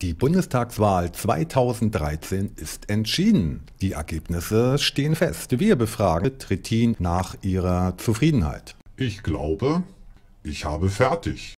Die Bundestagswahl 2013 ist entschieden. Die Ergebnisse stehen fest. Wir befragen Trittin nach ihrer Zufriedenheit. Ich glaube, ich habe fertig.